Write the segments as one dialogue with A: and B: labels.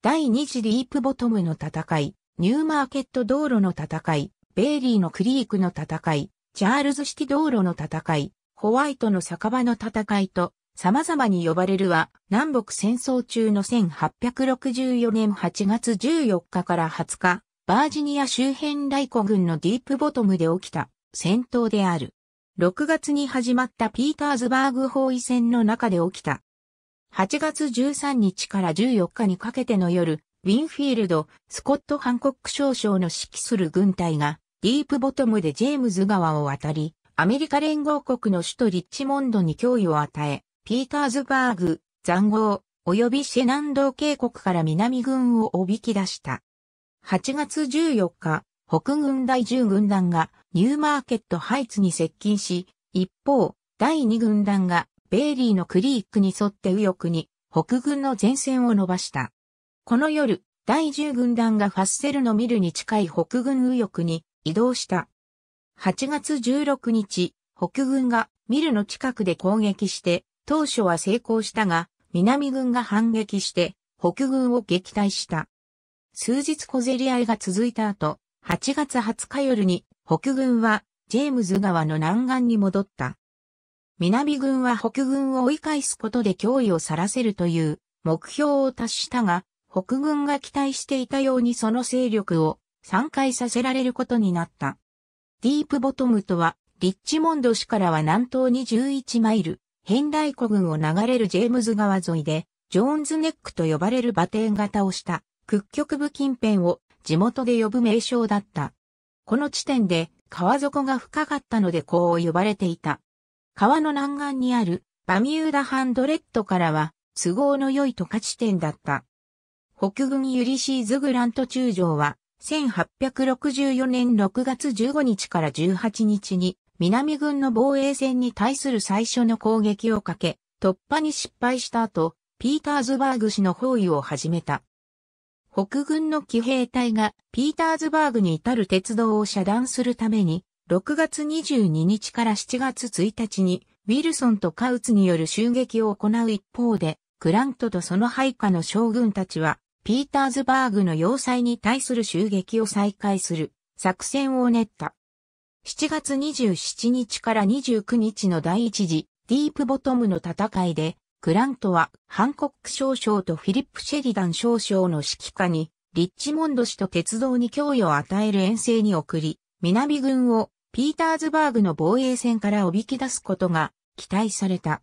A: 第二次ディープボトムの戦い、ニューマーケット道路の戦い、ベイリーのクリークの戦い、チャールズシティ道路の戦い、ホワイトの酒場の戦いと、様々に呼ばれるは、南北戦争中の1864年8月14日から20日、バージニア周辺ライコ軍のディープボトムで起きた戦闘である。6月に始まったピーターズバーグ包囲戦の中で起きた8月13日から14日にかけての夜、ウィンフィールド、スコット・ハンコック少将の指揮する軍隊が、ディープボトムでジェームズ川を渡り、アメリカ連合国の首都リッチモンドに脅威を与え、ピーターズバーグ、残壕、及びシェナンドー渓谷から南軍をおびき出した。8月14日、北軍第10軍団がニューマーケットハイツに接近し、一方、第2軍団がベイリーのクリークに沿って右翼に北軍の前線を伸ばした。この夜、第10軍団がファッセルのミルに近い北軍右翼に移動した。8月16日、北軍がミルの近くで攻撃して、当初は成功したが、南軍が反撃して、北軍を撃退した。数日小競り合いが続いた後、8月20日夜に北軍はジェームズ川の南岸に戻った。南軍は北軍を追い返すことで脅威をさらせるという目標を達したが、北軍が期待していたようにその勢力を散開させられることになった。ディープボトムとは、リッチモンド市からは南東に11マイル、ヘンライコ軍を流れるジェームズ川沿いで、ジョーンズネックと呼ばれる馬蹄型をした屈曲部近辺を地元で呼ぶ名称だった。この地点で川底が深かったのでこう呼ばれていた。川の南岸にあるバミューダハンドレッドからは都合の良い渡価地点だった。北軍ユリシーズ・グラント中将は1864年6月15日から18日に南軍の防衛戦に対する最初の攻撃をかけ突破に失敗した後、ピーターズバーグ氏の包囲を始めた。北軍の騎兵隊がピーターズバーグに至る鉄道を遮断するために6月22日から7月1日に、ウィルソンとカウツによる襲撃を行う一方で、クラントとその配下の将軍たちは、ピーターズバーグの要塞に対する襲撃を再開する作戦を練った。7月27日から29日の第一次ディープボトムの戦いで、クラントはハンコック少将とフィリップ・シェリダン少将の指揮下に、リッチモンド氏と鉄道に脅威を与える遠征に送り、南軍をピーターズバーグの防衛戦からおびき出すことが期待された。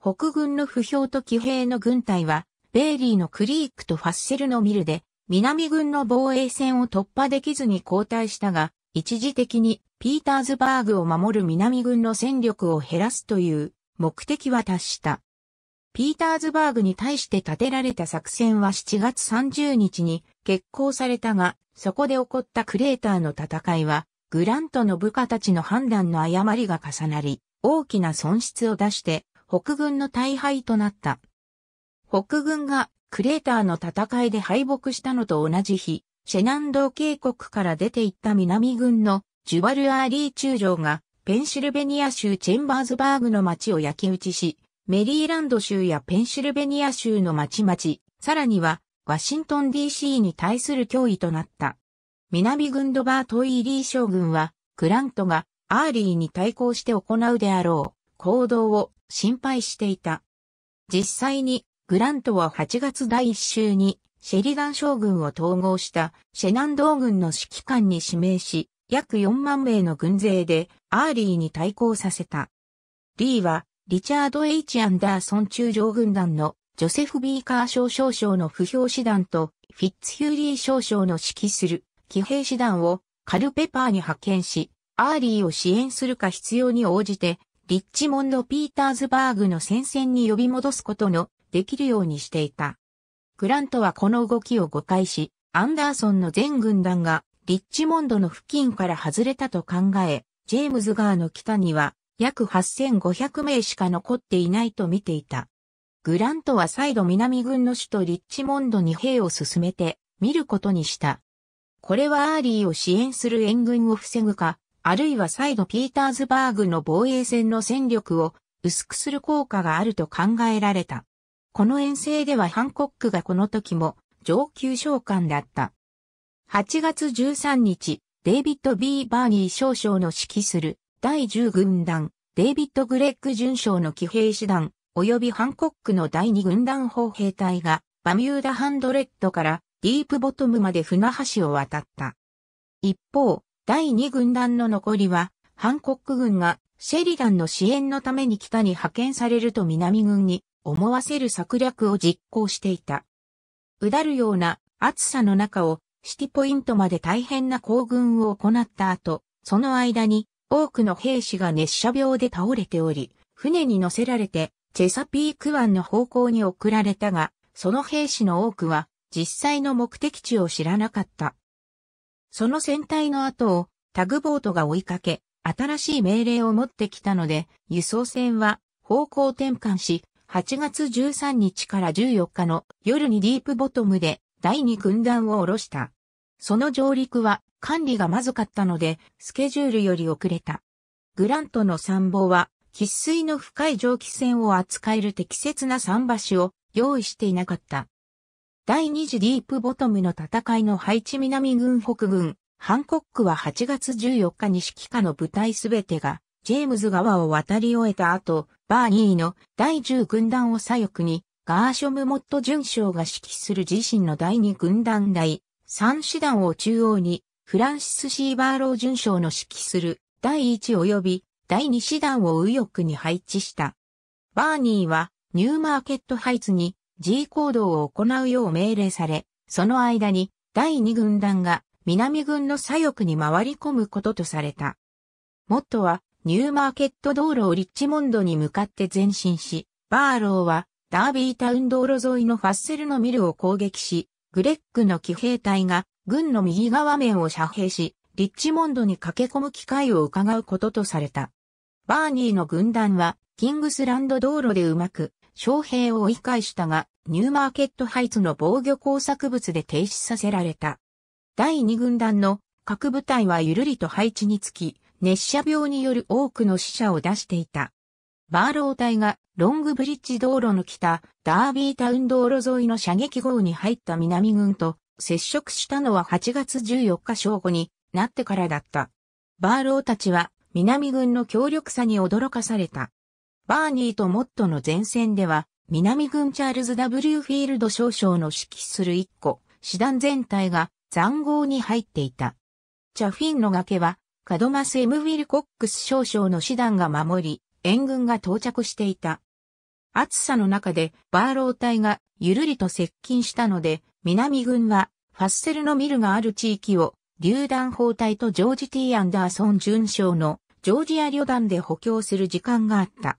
A: 北軍の不評と騎兵の軍隊は、ベイリーのクリークとファッセルのミルで、南軍の防衛線を突破できずに後退したが、一時的にピーターズバーグを守る南軍の戦力を減らすという目的は達した。ピーターズバーグに対して立てられた作戦は7月30日に決行されたが、そこで起こったクレーターの戦いはグラントの部下たちの判断の誤りが重なり、大きな損失を出して、北軍の大敗となった。北軍がクレーターの戦いで敗北したのと同じ日、シェナンドー渓谷から出て行った南軍のジュバルアーリー中将がペンシルベニア州チェンバーズバーグの町を焼き打ちし、メリーランド州やペンシルベニア州の町々、さらにはワシントン DC に対する脅威となった。南軍ドバートイーリー将軍は、グラントがアーリーに対抗して行うであろう行動を心配していた。実際に、グラントは8月第1週に、シェリガン将軍を統合したシェナンドー軍の指揮官に指名し、約4万名の軍勢でアーリーに対抗させた。リーは、リチャード・ H・ アンダーソン中将軍団のジョセフ・ビーカー少将の不評師団とフィッツヒューリー少将の指揮する騎兵師団をカルペパーに派遣し、アーリーを支援するか必要に応じて、リッチモンド・ピーターズバーグの戦線に呼び戻すことのできるようにしていた。グラントはこの動きを誤解し、アンダーソンの全軍団がリッチモンドの付近から外れたと考え、ジェームズ川の北には約8500名しか残っていないと見ていた。グラントは再度南軍の首都リッチモンドに兵を進めて見ることにした。これはアーリーを支援する援軍を防ぐか、あるいは再度ピーターズバーグの防衛線の戦力を薄くする効果があると考えられた。この遠征ではハンコックがこの時も上級将官だった。8月13日、デイビッド・ B・ バーニー少将の指揮する第10軍団、デイビッド・グレッグ準将の騎兵師団、及びハンコックの第2軍団砲兵隊がバミューダ・ハンドレッドからディープボトムまで船橋を渡った。一方、第二軍団の残りは、ハンコック軍がシェリダンの支援のために北に派遣されると南軍に思わせる策略を実行していた。うだるような暑さの中をシティポイントまで大変な行軍を行った後、その間に多くの兵士が熱射病で倒れており、船に乗せられてチェサピーク湾の方向に送られたが、その兵士の多くは実際の目的地を知らなかった。その船体の後をタグボートが追いかけ、新しい命令を持ってきたので、輸送船は方向転換し、8月13日から14日の夜にディープボトムで第2軍団を下ろした。その上陸は管理がまずかったので、スケジュールより遅れた。グラントの参謀は、喫水の深い蒸気船を扱える適切な桟橋を用意していなかった。第二次ディープボトムの戦いの配置南軍北軍、ハンコックは8月14日に指揮下の部隊すべてが、ジェームズ川を渡り終えた後、バーニーの第10軍団を左翼に、ガーショム・モット巡将が指揮する自身の第2軍団第3師団を中央に、フランシス・シーバーロー巡将の指揮する第1及び第2師団を右翼に配置した。バーニーはニューマーケットハイツに G 行動を行うよう命令され、その間に第2軍団が南軍の左翼に回り込むこととされた。モットはニューマーケット道路をリッチモンドに向かって前進し、バーローはダービータウン道路沿いのファッセルのミルを攻撃し、グレッグの騎兵隊が軍の右側面を遮蔽し、リッチモンドに駆け込む機会を伺うこととされた。バーニーの軍団はキングスランド道路でうまく将兵を追い返したが、ニューマーケットハイツの防御工作物で停止させられた。第二軍団の各部隊はゆるりと配置につき、熱射病による多くの死者を出していた。バーロー隊がロングブリッジ道路の北、ダービータウン道路沿いの射撃号に入った南軍と接触したのは8月14日正午になってからだった。バーローたちは南軍の強力さに驚かされた。バーニーとモットの前線では、南軍チャールズ W フィールド少将の指揮する一個、師団全体が残壕に入っていた。チャフィンの崖は、カドマス・エム・ウィルコックス少将の師団が守り、援軍が到着していた。暑さの中でバーロー隊がゆるりと接近したので、南軍はファッセルのミルがある地域を、榴弾砲隊とジョージ・ T・ アンダーソン巡将のジョージア旅団で補強する時間があった。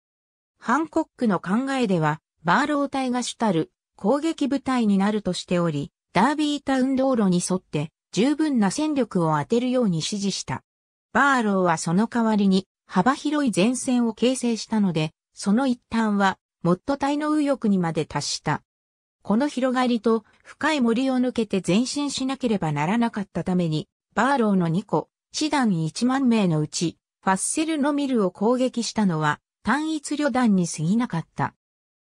A: ハンコックの考えでは、バーロー隊が主たる攻撃部隊になるとしており、ダービータウン道路に沿って十分な戦力を当てるように指示した。バーローはその代わりに幅広い前線を形成したので、その一端はモッド隊の右翼にまで達した。この広がりと深い森を抜けて前進しなければならなかったために、バーローの2個、師団1万名のうち、ファッセルのミルを攻撃したのは単一旅団に過ぎなかった。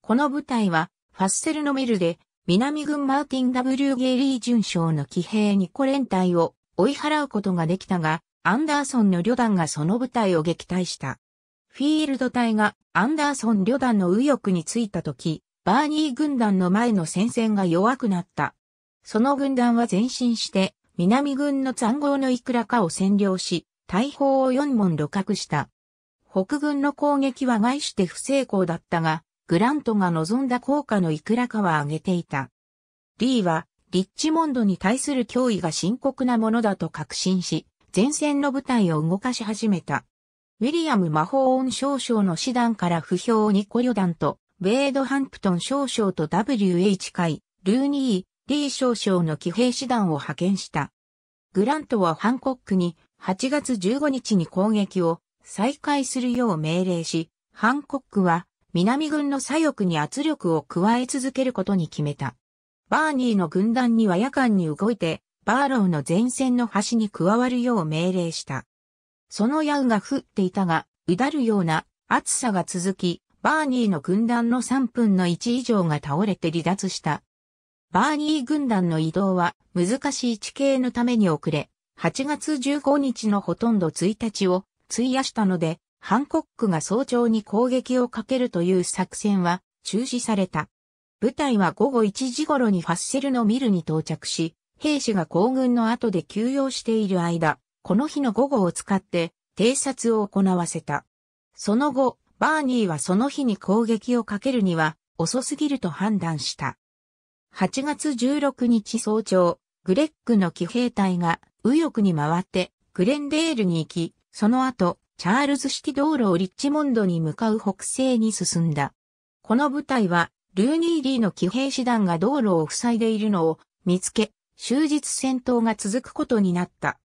A: この部隊は、ファッセルのメルで、南軍マーティン・ W・ ゲイリー巡将の騎兵ニコ連隊を追い払うことができたが、アンダーソンの旅団がその部隊を撃退した。フィールド隊がアンダーソン旅団の右翼についたとき、バーニー軍団の前の戦線が弱くなった。その軍団は前進して、南軍の残壕のいくらかを占領し、大砲を4門露獲した。北軍の攻撃は外して不成功だったが、グラントが望んだ効果のいくらかは上げていた。リーは、リッチモンドに対する脅威が深刻なものだと確信し、前線の部隊を動かし始めた。ウィリアム魔法ン少将の師団から不評をコリョ団と、ベイドハンプトン少将と WH 会、ルーニー、リー少将の騎兵師団を派遣した。グラントはハンコックに8月15日に攻撃を再開するよう命令し、ハンコックは南軍の左翼に圧力を加え続けることに決めた。バーニーの軍団には夜間に動いて、バーローの前線の端に加わるよう命令した。その矢が降っていたが、うだるような暑さが続き、バーニーの軍団の3分の1以上が倒れて離脱した。バーニー軍団の移動は難しい地形のために遅れ、8月15日のほとんど1日を費やしたので、ハンコックが早朝に攻撃をかけるという作戦は中止された。部隊は午後1時頃にファッセルのミルに到着し、兵士が行軍の後で休養している間、この日の午後を使って偵察を行わせた。その後、バーニーはその日に攻撃をかけるには遅すぎると判断した。8月16日早朝、グレッグの騎兵隊が右翼に回ってグレンデールに行き、その後、チャールズシティ道路をリッチモンドに向かう北西に進んだ。この部隊は、ルーニーリーの騎兵師団が道路を塞いでいるのを見つけ、終日戦闘が続くことになった。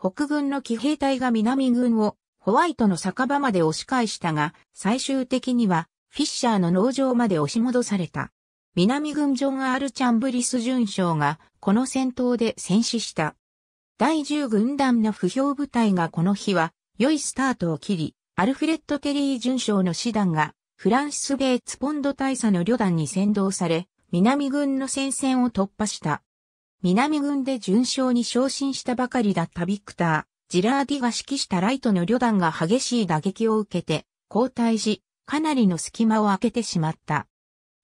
A: 北軍の騎兵隊が南軍をホワイトの酒場まで押し返したが、最終的にはフィッシャーの農場まで押し戻された。南軍ジョン・アール・チャンブリス准将がこの戦闘で戦死した。第10軍団の不評部隊がこの日は良いスタートを切り、アルフレッド・ケリー巡将の師団がフランスベーツポンド大佐の旅団に先導され、南軍の戦線を突破した。南軍で巡将に昇進したばかりだったビクター、ジラーディが指揮したライトの旅団が激しい打撃を受けて、交代し、かなりの隙間を空けてしまった。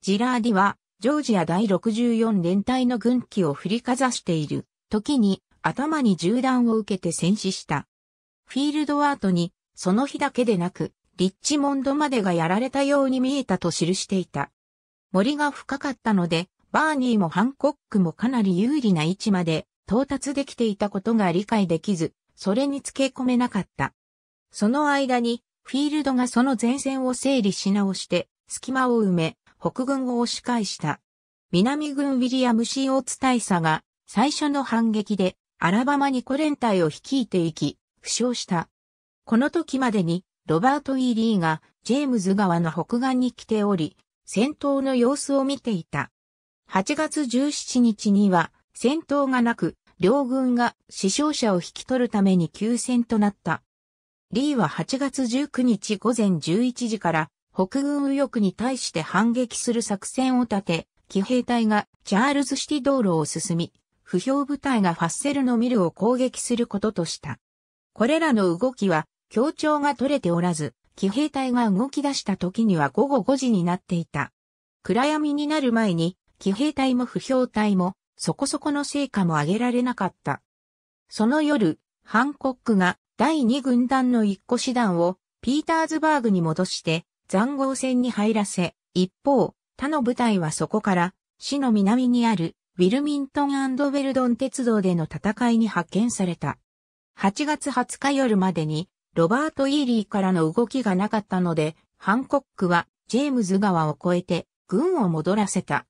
A: ジラーディは、ジョージア第64連隊の軍旗を振りかざしている時に、頭に銃弾を受けて戦死した。フィールドアートに、その日だけでなく、リッチモンドまでがやられたように見えたと記していた。森が深かったので、バーニーもハンコックもかなり有利な位置まで到達できていたことが理解できず、それにつけ込めなかった。その間に、フィールドがその前線を整理し直して、隙間を埋め、北軍を押し返した。南軍ウィリアム・シーオーツ大佐が、最初の反撃で、アラバマニコ連隊を率いていき、負傷した。この時までに、ロバート・イーリーが、ジェームズ川の北岸に来ており、戦闘の様子を見ていた。8月17日には、戦闘がなく、両軍が死傷者を引き取るために休戦となった。リーは8月19日午前11時から北軍右翼に対して反撃する作戦を立て、騎兵隊がチャールズシティ道路を進み、不評部隊がファッセルのミルを攻撃することとした。これらの動きは、協調が取れておらず、騎兵隊が動き出した時には午後5時になっていた。暗闇になる前に、騎兵隊も不評隊も、そこそこの成果も上げられなかった。その夜、ハンコックが第2軍団の1個師団をピーターズバーグに戻して塹壕戦に入らせ、一方、他の部隊はそこから市の南にあるウィルミントンウェルドン鉄道での戦いに派遣された。8月20日夜までに、ロバート・イーリーからの動きがなかったので、ハンコックは、ジェームズ川を越えて、軍を戻らせた。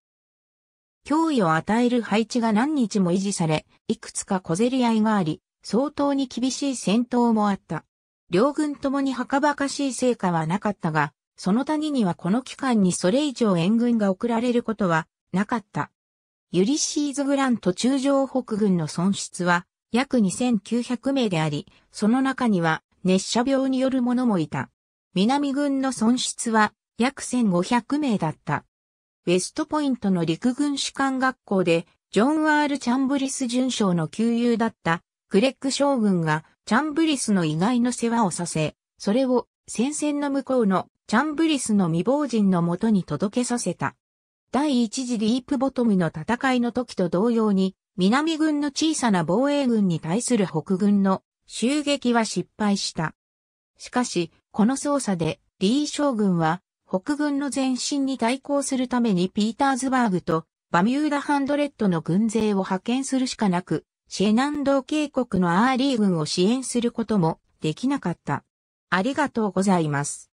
A: 脅威を与える配置が何日も維持され、いくつか小競り合いがあり、相当に厳しい戦闘もあった。両軍ともにはばかしい成果はなかったが、その谷にはこの期間にそれ以上援軍が送られることはなかった。ユリシーズ・グラント中上北軍の損失は約2900名であり、その中には熱射病によるものもいた。南軍の損失は約1500名だった。ウェストポイントの陸軍士官学校で、ジョン・アール・チャンブリス准将の旧友だったクレック将軍がチャンブリスの意外の世話をさせ、それを戦線の向こうのチャンブリスの未亡人のもとに届けさせた。第一次ディープボトムの戦いの時と同様に、南軍の小さな防衛軍に対する北軍の襲撃は失敗した。しかし、この操作で、リー将軍は、北軍の前進に対抗するためにピーターズバーグとバミューダハンドレッドの軍勢を派遣するしかなく、シェナンド渓谷のアーリー軍を支援することもできなかった。ありがとうございます。